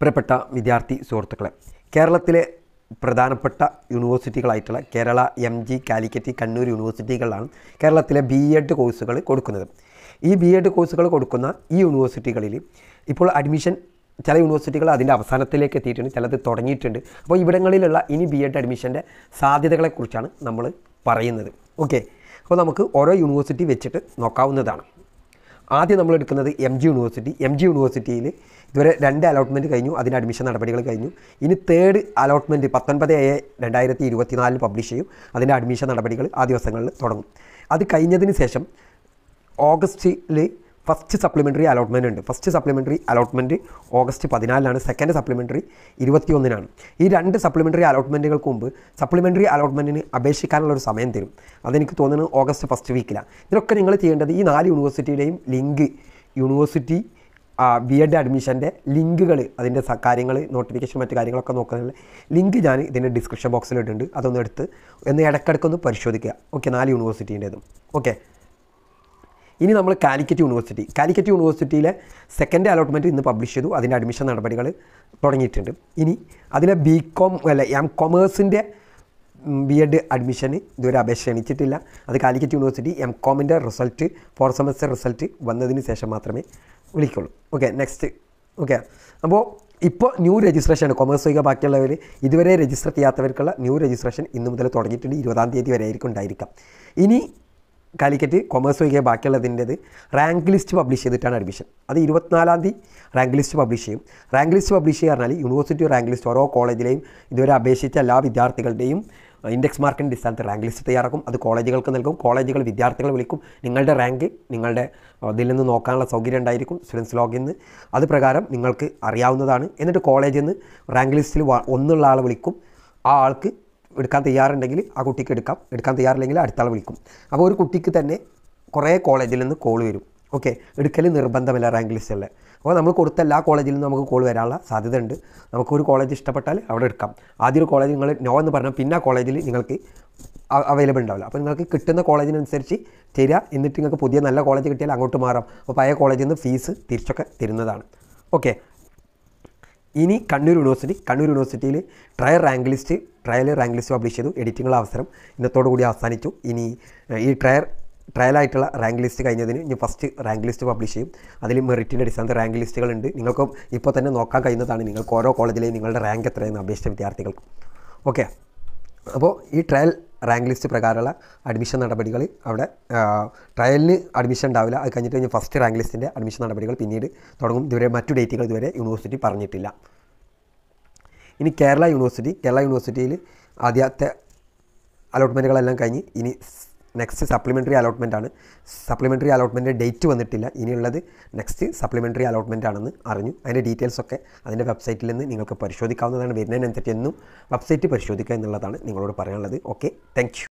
പ്രിയപ്പെട്ട വിദ്യാർത്ഥി സുഹൃത്തുക്കളെ കേരളത്തിലെ പ്രധാനപ്പെട്ട യൂണിവേഴ്സിറ്റികളായിട്ടുള്ള കേരള എം ജി കാലിക്കറ്റ് കണ്ണൂർ യൂണിവേഴ്സിറ്റികളിലാണ് കേരളത്തിലെ ബി എഡ് കോഴ്സുകൾ കൊടുക്കുന്നത് ഈ ബി എഡ് കോഴ്സുകൾ കൊടുക്കുന്ന ഈ യൂണിവേഴ്സിറ്റികളിൽ ഇപ്പോൾ അഡ്മിഷൻ ചില യൂണിവേഴ്സിറ്റികൾ അതിൻ്റെ അവസാനത്തിലേക്ക് എത്തിയിട്ടുണ്ട് ചിലത് തുടങ്ങിയിട്ടുണ്ട് അപ്പോൾ ഇവിടങ്ങളിലുള്ള ഇനി ബി എഡ് അഡ്മിഷൻ്റെ സാധ്യതകളെക്കുറിച്ചാണ് നമ്മൾ പറയുന്നത് ഓക്കെ അപ്പോൾ നമുക്ക് ഓരോ യൂണിവേഴ്സിറ്റി വെച്ചിട്ട് നോക്കാവുന്നതാണ് ആദ്യം നമ്മൾ എടുക്കുന്നത് M G university M G യൂണിവേഴ്സിറ്റിയിൽ ഇതുവരെ രണ്ട് അലോട്ട്മെൻറ്റ് കഴിഞ്ഞു അതിന് അഡ്മിഷൻ നടപടികൾ കഴിഞ്ഞു ഇനി തേർഡ് അലോട്ട്മെൻറ്റ് പത്തൊൻപത് ഏഴ് രണ്ടായിരത്തി ഇരുപത്തിനാലിൽ പബ്ലിഷ് ചെയ്യും അതിൻ്റെ അഡ്മിഷൻ നടപടികൾ ആ ദിവസങ്ങളിൽ തുടങ്ങും അത് കഴിഞ്ഞതിന് ശേഷം ഓഗസ്റ്റിൽ ഫസ്റ്റ് സപ്ലിമെൻ്ററി അലോട്ട്മെൻറ്റ് ഉണ്ട് ഫസ്റ്റ് സപ്ലിമെൻ്ററി അലോട്ട്മെൻറ്റ് ഓഗസ്റ്റ് പതിനാലിനാണ് സെക്കൻഡ് സപ്ലിമെൻ്ററി ഇരുപത്തിയൊന്നിനാണ് ഈ രണ്ട് സപ്ലിമെൻ്ററി അലോട്ട്മെൻറ്റുകൾക്ക് മുമ്പ് സപ്ലിമെൻ്ററി അലോട്ട്മെൻറ്റിന് അപേക്ഷിക്കാനുള്ള ഒരു സമയം തരും അതെനിക്ക് തോന്നുന്നത് ഓഗസ്റ്റ് ഫസ്റ്റ് വീക്കിലാണ് ഇതിനൊക്കെ നിങ്ങൾ ചെയ്യേണ്ടത് ഈ നാല് യൂണിവേഴ്സിറ്റിയുടെയും ലിങ്ക് യൂണിവേഴ്സിറ്റി ബി എഡ് അഡ്മിഷൻ്റെ ലിങ്കുകൾ അതിൻ്റെ കാര്യങ്ങൾ നോട്ടിഫിക്കേഷൻ മറ്റു കാര്യങ്ങളൊക്കെ നോക്കുന്നതിൽ ലിങ്ക് ഞാൻ ഇതിൻ്റെ ഡിസ്ക്രിപ്ഷൻ ബോക്സിൽ ഇട്ടിട്ടുണ്ട് അതൊന്ന് എടുത്ത് ഒന്ന് ഇടയ്ക്കിടയ്ക്കൊന്ന് പരിശോധിക്കുക ഓക്കെ നാല് യൂണിവേഴ്സിറ്റീൻ്റേതും ഓക്കെ ഇനി നമ്മൾ കാലിക്കറ്റ് യൂണിവേഴ്സിറ്റി കാലിക്കറ്റ് യൂണിവേഴ്സിറ്റിയിലെ സെക്കൻഡ് അലോട്ട്മെൻറ്റ് ഇന്ന് പബ്ലിഷ് ചെയ്തു അതിൻ്റെ അഡ്മിഷൻ നടപടികൾ തുടങ്ങിയിട്ടുണ്ട് ഇനി അതിലെ ബി കോം അല്ല എം കൊമേഴ്സിൻ്റെ ബി എഡ് അഡ്മിഷന് ഇതുവരെ അപേക്ഷ ക്ഷണിച്ചിട്ടില്ല അത് കാലിക്കറ്റ് യൂണിവേഴ്സിറ്റി എം കോമിൻ്റെ റിസൾട്ട് ഫോർ സെമസ്റ്റർ റിസൾട്ട് വന്നതിന് ശേഷം മാത്രമേ വിളിക്കുള്ളൂ ഓക്കെ നെക്സ്റ്റ് ഓക്കെ അപ്പോൾ ഇപ്പോൾ ന്യൂ രജിസ്ട്രേഷൻ കൊമേഴ്സ് ചെയ്യുക ബാക്കിയുള്ളവർ ഇതുവരെ രജിസ്റ്റർ ചെയ്യാത്തവർക്കുള്ള ന്യൂ രജിസ്ട്രേഷൻ ഇന്ന് മുതൽ തുടങ്ങിയിട്ടുണ്ട് ഇരുപതാം തീയതി വരെ ആയിരിക്കും ഉണ്ടായിരിക്കാം ഇനി കാലിക്കറ്റ് കൊമേഴ്സ് ഒഴികെ ബാക്കിയുള്ളതിൻ്റെത് റാങ്ക് ലിസ്റ്റ് പബ്ലിഷ് ചെയ്തിട്ടാണ് അഡ്മിഷൻ അത് ഇരുപത്തിനാലാം തീയതി റാങ്ക് ലിസ്റ്റ് പബ്ലിഷ് ചെയ്യും റാങ്ക് ലിസ്റ്റ് പബ്ലിഷ് ചെയ്യാൻ പറഞ്ഞാൽ യൂണിവേഴ്സിറ്റി റാങ്ക് ലിസ്റ്റ് ഓരോ കോളേജിലെയും ഇതുവരെ അപേക്ഷിച്ച എല്ലാ വിദ്യാർത്ഥികളുടെയും ഇൻഡെക്സ് മാർക്കിൻ്റെ അടിസ്ഥാനത്തിൽ റാങ്ക് ലിസ്റ്റ് തയ്യാറാക്കും അത് കോളേജുകൾക്ക് നൽകും കോളേജുകൾ വിദ്യാർത്ഥികളെ വിളിക്കും നിങ്ങളുടെ റാങ്ക് നിങ്ങളുടെ ഇതിൽ നിന്ന് നോക്കാനുള്ള സൗകര്യം ഉണ്ടായിരിക്കും സ്റ്റുഡൻസ് ലോഗിൽ നിന്ന് അത് പ്രകാരം നിങ്ങൾക്ക് അറിയാവുന്നതാണ് എന്നിട്ട് കോളേജിൽ നിന്ന് റാങ്ക് ലിസ്റ്റിൽ ഒന്നുള്ള ആളെ വിളിക്കും ആ ആൾക്ക് എടുക്കാൻ തയ്യാറുണ്ടെങ്കിൽ ആ കുട്ടിക്ക് എടുക്കാം എടുക്കാൻ തയ്യാറില്ലെങ്കിൽ അടുത്ത ആൾ വിളിക്കും അപ്പോൾ ഒരു കുട്ടിക്ക് തന്നെ കുറേ കോളേജിൽ നിന്ന് കോൾ വരും ഓക്കെ എടുക്കൽ നിർബന്ധമല്ല റാങ്ക് ലിസ്റ്റുള്ള അപ്പോൾ നമ്മൾ കൊടുത്ത എല്ലാ കോളേജിൽ നിന്നും നമുക്ക് കോൾ വരാനുള്ള സാധ്യത ഉണ്ട് നമുക്കൊരു കോളേജ് ഇഷ്ടപ്പെട്ടാൽ അവിടെ എടുക്കാം ആദ്യ ഒരു കോളേജ് നിങ്ങൾ നോ എന്ന് പറഞ്ഞാൽ പിന്നെ ആ കോളേജിൽ നിങ്ങൾക്ക് അവൈലബിൾ ഉണ്ടാവില്ല അപ്പോൾ നിങ്ങൾക്ക് കിട്ടുന്ന കോളേജിനനുസരിച്ച് തരിക എന്നിട്ട് നിങ്ങൾക്ക് പുതിയ നല്ല കോളേജ് കിട്ടിയാൽ അങ്ങോട്ട് മാറാം അപ്പോൾ പഴയ കോളേജിൽ നിന്ന് ഫീസ് തിരിച്ചൊക്കെ തരുന്നതാണ് ഓക്കെ ഇനി കണ്ണൂർ യൂണിവേഴ്സിറ്റി കണ്ണൂർ യൂണിവേഴ്സിറ്റിയിൽ trial rank list trial rank list publish ചെയ്തു എഡിറ്റിംഗുള്ള അവസരം ഇന്നത്തോടുകൂടി അവസാനിച്ചു ഇനി ഈ ട്രയൽ ട്രയലായിട്ടുള്ള റാങ്ക് ലിസ്റ്റ് കഴിഞ്ഞതിന് ഇനി ഫസ്റ്റ് റാങ്ക് ലിസ്റ്റ് പബ്ലിഷ് ചെയ്യും അതിൽ മെറിറ്റിൻ്റെ അടിസ്ഥാനത്തിൽ റാങ്ക് ലിസ്റ്റുകളുണ്ട് നിങ്ങൾക്കും ഇപ്പോൾ തന്നെ നോക്കാൻ കഴിയുന്നതാണ് നിങ്ങൾക്ക് ഓരോ കോളേജിലെയും നിങ്ങളുടെ റാങ്ക് എത്രയെന്ന് അപേക്ഷിച്ച വിദ്യാർത്ഥികൾക്കും ഓക്കെ അപ്പോൾ ഈ ട്രയൽ റാങ്ക് ലിസ്റ്റ് പ്രകാരമുള്ള അഡ്മിഷൻ നടപടികൾ അവിടെ ട്രയലിന് അഡ്മിഷൻ ഉണ്ടാവില്ല അത് കഴിഞ്ഞിട്ട് കഴിഞ്ഞാൽ ഫസ്റ്റ് റാങ്ക് ലിസ്റ്റിൻ്റെ അഡ്മിഷൻ നടപടികൾ പിന്നീട് തുടങ്ങും ഇതുവരെ മറ്റു ഡേറ്റുകൾ ഇതുവരെ യൂണിവേഴ്സിറ്റി പറഞ്ഞിട്ടില്ല ഇനി കേരള യൂണിവേഴ്സിറ്റി കേരള യൂണിവേഴ്സിറ്റിയിൽ ആദ്യത്തെ അലോട്ട്മെൻറ്റുകളെല്ലാം കഴിഞ്ഞ് ഇനി നെക്സ്റ്റ് സപ്ലിമെൻ്ററി അലോട്ട്മെൻ്റ് ആണ് സപ്ലിമെൻ്ററി അലോട്ട്മെൻറ്റ് ഡേറ്റ് വന്നിട്ടില്ല ഇനിയുള്ളത് നെക്സ്റ്റ് സപ്ലിമെൻ്ററി അലോട്ട്മെൻ്റ് ആണെന്ന് അറിഞ്ഞു അതിൻ്റെ ഡീറ്റെയിൽസ് ഒക്കെ അതിൻ്റെ വെബ്സൈറ്റിൽ നിന്ന് നിങ്ങൾക്ക് പരിശോധിക്കാവുന്നതാണ് വരുന്നതിനനുസരിച്ച് എന്നും വെബ്സൈറ്റ് പരിശോധിക്കുക എന്നുള്ളതാണ് നിങ്ങളോട് പറയാനുള്ളത് ഓക്കെ താങ്ക്